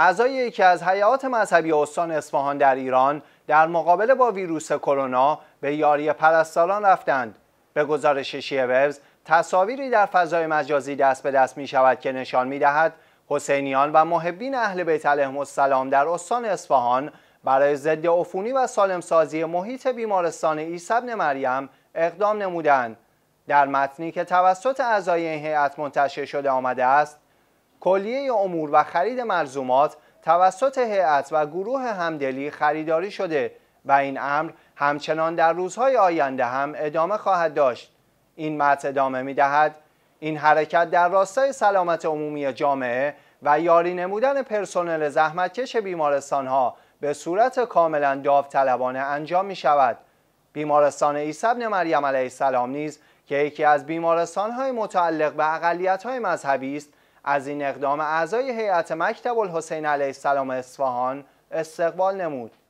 اعضای یکی از حیات مذهبی استان اصفهان در ایران در مقابله با ویروس کرونا به یاری پرستاران رفتند. به گزارش ورز تصاویری در فضای مجازی دست به دست می شود که نشان می دهد حسینیان و محبین اهل بیت علیهم السلام در استان اصفهان برای ضد عفونی و سالمسازی محیط بیمارستان عیسی مریم اقدام نمودند. در متنی که توسط اعضای این هیئت منتشر شده آمده است کلیه امور و خرید مرزومات توسط هیئت و گروه همدلی خریداری شده و این امر همچنان در روزهای آینده هم ادامه خواهد داشت این مت ادامه می دهد این حرکت در راستای سلامت عمومی جامعه و یاری نمودن پرسنل زحمتکش بیمارستان ها به صورت کاملا داوطلبانه انجام می شود بیمارستان عیسی مریم علیه السلام نیز که یکی از بیمارستان های متعلق به اقلیت های مذهبی است از این اقدام اعضای هیئت مکتب الحسین علیه السلام اصفهان استقبال نمود